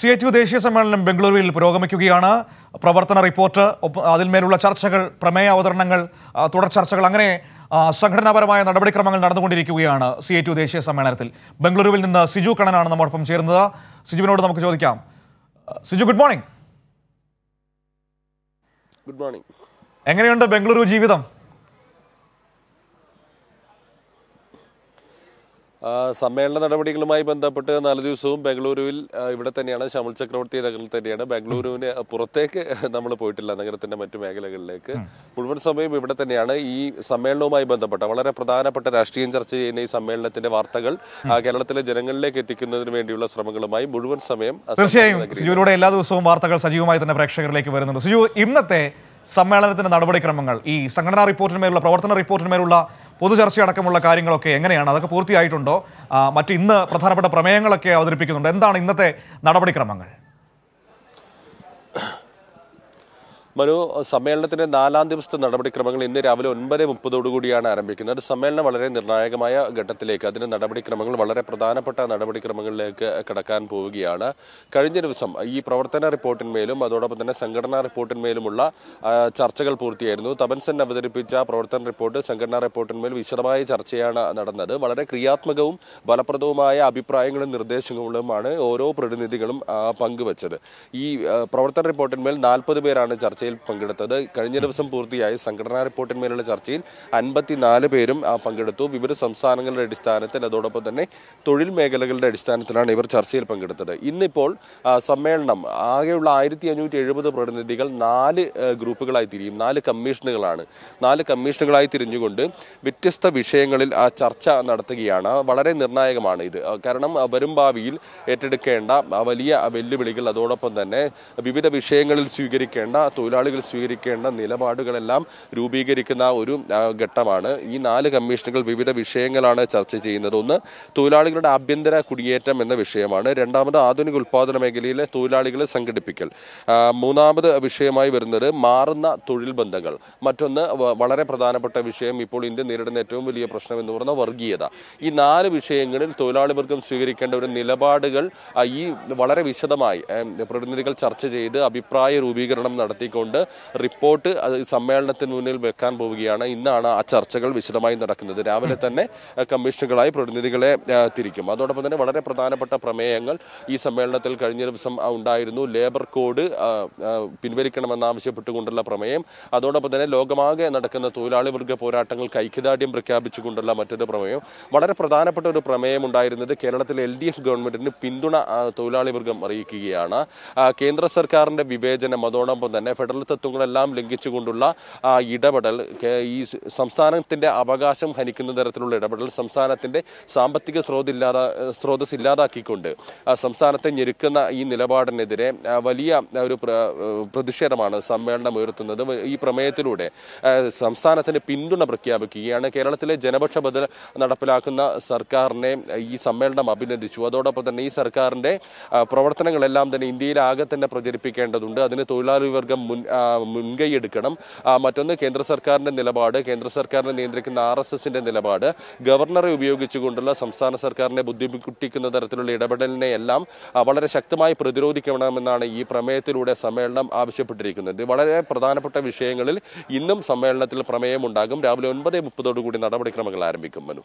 C H U ദേശീയ സമ്മേളനം ബംഗളൂരുവിൽ പുരോഗമിക്കുകയാണ് പ്രവർത്തന റിപ്പോർട്ട് അതിന്മേലുള്ള ചർച്ചകൾ പ്രമേയ അവതരണങ്ങൾ തുടർ ചർച്ചകൾ അങ്ങനെ സംഘടനാപരമായ നടപടിക്രമങ്ങൾ നടന്നുകൊണ്ടിരിക്കുകയാണ് സി എ ടു ദേശീയ സമ്മേളനത്തിൽ ബംഗളൂരുവിൽ നിന്ന് സിജു കണ്ണനാണ് നമ്മോടൊപ്പം ചേരുന്നത് സിജുവിനോട് നമുക്ക് ചോദിക്കാം Siju good morning good morning എങ്ങനെയുണ്ട് ബംഗളൂരു ജീവിതം സമ്മേളന നടപടികളുമായി ബന്ധപ്പെട്ട് നാല് ദിവസവും ബംഗളൂരുവിൽ ഇവിടെ തന്നെയാണ് ശമുൽ ചക്രവർത്തി നഗറിൽ തന്നെയാണ് ബംഗളൂരുവിന് പുറത്തേക്ക് നമ്മൾ പോയിട്ടില്ല നഗരത്തിന്റെ മറ്റു മേഖലകളിലേക്ക് മുഴുവൻ സമയം ഇവിടെ തന്നെയാണ് ഈ സമ്മേളനവുമായി ബന്ധപ്പെട്ട വളരെ പ്രധാനപ്പെട്ട രാഷ്ട്രീയം ചർച്ച ചെയ്യുന്ന ഈ സമ്മേളനത്തിന്റെ വാർത്തകൾ കേരളത്തിലെ ജനങ്ങളിലേക്ക് എത്തിക്കുന്നതിന് വേണ്ടിയുള്ള ശ്രമങ്ങളുമായി മുഴുവൻ സമയം തീർച്ചയായും സിജുവിലൂടെ എല്ലാ ദിവസവും വാർത്തകൾ സജീവമായി തന്നെ പ്രേക്ഷകരിലേക്ക് വരുന്നുണ്ട് സിജു ഇന്നത്തെ സമ്മേളനത്തിന്റെ നടപടിക്രമങ്ങൾ ഈ സംഘടനാ റിപ്പോർട്ടിന്മേലുള്ള പ്രവർത്തന റിപ്പോർട്ടിന്മേലുള്ള അടക്കമുള്ള കാര്യങ്ങളൊക്കെ എങ്ങനെയാണ് അതൊക്കെ പൂർത്തിയായിട്ടുണ്ടോ മറ്റ് ഇന്ന് പ്രധാനപ്പെട്ട പ്രമേയങ്ങളൊക്കെ അവതരിപ്പിക്കുന്നുണ്ട് എന്താണ് ഇന്നത്തെ നടപടിക്രമങ്ങൾ മനു സമ്മേളനത്തിന്റെ നാലാം ദിവസത്തെ നടപടിക്രമങ്ങൾ ഇന്ന് രാവിലെ ഒൻപത് മുപ്പതോടുകൂടിയാണ് ആരംഭിക്കുന്നത് സമ്മേളനം വളരെ നിർണായകമായ ഘട്ടത്തിലേക്ക് അതിന്റെ നടപടിക്രമങ്ങൾ വളരെ പ്രധാനപ്പെട്ട നടപടിക്രമങ്ങളിലേക്ക് കടക്കാൻ പോവുകയാണ് കഴിഞ്ഞ ദിവസം ഈ പ്രവർത്തന റിപ്പോർട്ടിന്മേലും അതോടൊപ്പം തന്നെ സംഘടനാ റിപ്പോർട്ടിന്മേലുമുള്ള ചർച്ചകൾ പൂർത്തിയായിരുന്നു തപൻസൻ അവതരിപ്പിച്ച പ്രവർത്തന റിപ്പോർട്ട് സംഘടനാ റിപ്പോർട്ടിന്മേൽ വിശദമായ ചർച്ചയാണ് നടന്നത് വളരെ ക്രിയാത്മകവും ഫലപ്രദവുമായ അഭിപ്രായങ്ങളും നിർദ്ദേശങ്ങളുമാണ് ഓരോ പ്രതിനിധികളും പങ്കുവച്ചത് ഈ പ്രവർത്തന റിപ്പോർട്ടിന്മേൽ നാൽപ്പത് പേരാണ് ചർച്ച ചർച്ചയിൽ പങ്കെടുത്തത് കഴിഞ്ഞ ദിവസം പൂർത്തിയായി സംഘടനാ റിപ്പോർട്ടിന്മേലുള്ള ചർച്ചയിൽ അൻപത്തിനാല് പേരും പങ്കെടുത്തു വിവിധ സംസ്ഥാനങ്ങളുടെ അടിസ്ഥാനത്തിൽ അതോടൊപ്പം തന്നെ തൊഴിൽ മേഖലകളുടെ അടിസ്ഥാനത്തിലാണ് ഇവർ ചർച്ചയിൽ പങ്കെടുത്തത് ഇന്നിപ്പോൾ സമ്മേളനം ആകെയുള്ള ആയിരത്തി അഞ്ഞൂറ്റി എഴുപത് പ്രതിനിധികൾ നാല് ഗ്രൂപ്പുകളായി തിരിയും നാല് കമ്മീഷനുകളാണ് നാല് കമ്മീഷനുകളായി തിരിഞ്ഞുകൊണ്ട് വ്യത്യസ്ത വിഷയങ്ങളിൽ ആ ചർച്ച നടത്തുകയാണ് വളരെ നിർണായകമാണ് ഇത് കാരണം വരും ഭാവിയിൽ ഏറ്റെടുക്കേണ്ട വലിയ വെല്ലുവിളികൾ അതോടൊപ്പം തന്നെ വിവിധ വിഷയങ്ങളിൽ സ്വീകരിക്കേണ്ട തൊഴിലാളികൾ സ്വീകരിക്കേണ്ട നിലപാടുകളെല്ലാം രൂപീകരിക്കുന്ന ഒരു ഘട്ടമാണ് ഈ നാല് കമ്മീഷനുകൾ വിവിധ വിഷയങ്ങളാണ് ചർച്ച ചെയ്യുന്നത് ഒന്ന് തൊഴിലാളികളുടെ ആഭ്യന്തര കുടിയേറ്റം എന്ന വിഷയമാണ് രണ്ടാമത് ആധുനിക ഉൽപാദന മേഖലയിലെ തൊഴിലാളികളെ സംഘടിപ്പിക്കൽ മൂന്നാമത് വിഷയമായി വരുന്നത് മാറുന്ന തൊഴിൽ ബന്ധങ്ങൾ മറ്റൊന്ന് വളരെ പ്രധാനപ്പെട്ട വിഷയം ഇപ്പോൾ ഇന്ത്യ നേരിടുന്ന ഏറ്റവും വലിയ പ്രശ്നം എന്ന് പറഞ്ഞ വർഗീയത ഈ നാല് വിഷയങ്ങളിൽ തൊഴിലാളി വർഗം സ്വീകരിക്കേണ്ട ഒരു നിലപാടുകൾ ഈ വളരെ വിശദമായി പ്രതിനിധികൾ ചർച്ച ചെയ്ത് അഭിപ്രായ രൂപീകരണം നടത്തിക്കൊണ്ട് കൊണ്ട് റിപ്പോർട്ട് സമ്മേളനത്തിന് മുന്നിൽ വെക്കാൻ പോവുകയാണ് ഇന്നാണ് ആ ചർച്ചകൾ വിശദമായി നടക്കുന്നത് രാവിലെ തന്നെ കമ്മീഷനുകളായി പ്രതിനിധികളെ തിരിക്കും അതോടൊപ്പം തന്നെ വളരെ പ്രധാനപ്പെട്ട പ്രമേയങ്ങൾ ഈ സമ്മേളനത്തിൽ കഴിഞ്ഞ ദിവസം ഉണ്ടായിരുന്നു ലേബർ കോഡ് പിൻവലിക്കണമെന്നാവശ്യപ്പെട്ടുകൊണ്ടുള്ള പ്രമേയം അതോടൊപ്പം തന്നെ ലോകമാകെ നടക്കുന്ന തൊഴിലാളി വർഗ പോരാട്ടങ്ങൾക്ക് ഐക്യദാർഢ്യം പ്രഖ്യാപിച്ചുകൊണ്ടുള്ള മറ്റൊരു പ്രമേയം വളരെ പ്രധാനപ്പെട്ട ഒരു പ്രമേയം ഉണ്ടായിരുന്നത് കേരളത്തിലെ എൽ ഡി എഫ് ഗവൺമെന്റിന് പിന്തുണ തൊഴിലാളി വർഗം അറിയിക്കുകയാണ് കേന്ദ്ര സർക്കാരിന്റെ വിവേചനം അതോടൊപ്പം തന്നെ ഫെഡറൽ ലംഘിച്ചുകൊണ്ടുള്ള ഇടപെടൽ ഈ സംസ്ഥാനത്തിൻ്റെ അവകാശം ഹനിക്കുന്ന തരത്തിലുള്ള ഇടപെടൽ സംസ്ഥാനത്തിൻ്റെ സാമ്പത്തിക സ്രോത് ഇല്ലാതാ സ്രോതസ് ഇല്ലാതാക്കിക്കൊണ്ട് സംസ്ഥാനത്തെ ഞെരുക്കുന്ന ഈ നിലപാടിനെതിരെ വലിയ ഒരു പ്രതിഷേധമാണ് സമ്മേളനം ഉയർത്തുന്നത് ഈ പ്രമേയത്തിലൂടെ സംസ്ഥാനത്തിന് പിന്തുണ പ്രഖ്യാപിക്കുകയാണ് കേരളത്തിലെ ജനപക്ഷ ബദൽ നടപ്പിലാക്കുന്ന സർക്കാരിനെ ഈ സമ്മേളനം അഭിനന്ദിച്ചു അതോടൊപ്പം തന്നെ ഈ സർക്കാരിൻ്റെ പ്രവർത്തനങ്ങളെല്ലാം തന്നെ ഇന്ത്യയിലാകെ തന്നെ പ്രചരിപ്പിക്കേണ്ടതുണ്ട് അതിന് തൊഴിലാളി വർഗം മുൻ മുൻകൈ എടുക്കണം മറ്റൊന്ന് കേന്ദ്ര സർക്കാരിന്റെ നിലപാട് കേന്ദ്ര സർക്കാരിനെ നിയന്ത്രിക്കുന്ന ആർ എസ് എസിന്റെ നിലപാട് ഗവർണറെ ഉപയോഗിച്ചുകൊണ്ടുള്ള സംസ്ഥാന സർക്കാരിനെ ബുദ്ധിമുട്ടിക്കുന്ന തരത്തിലുള്ള ഇടപെടലിനെ എല്ലാം വളരെ ശക്തമായി പ്രതിരോധിക്കണമെന്നാണ് ഈ പ്രമേയത്തിലൂടെ സമ്മേളനം ആവശ്യപ്പെട്ടിരിക്കുന്നത് വളരെ പ്രധാനപ്പെട്ട വിഷയങ്ങളിൽ ഇന്നും സമ്മേളനത്തിൽ പ്രമേയമുണ്ടാകും രാവിലെ ഒൻപത് മുപ്പതോടുകൂടി നടപടിക്രമങ്ങൾ ആരംഭിക്കും മനു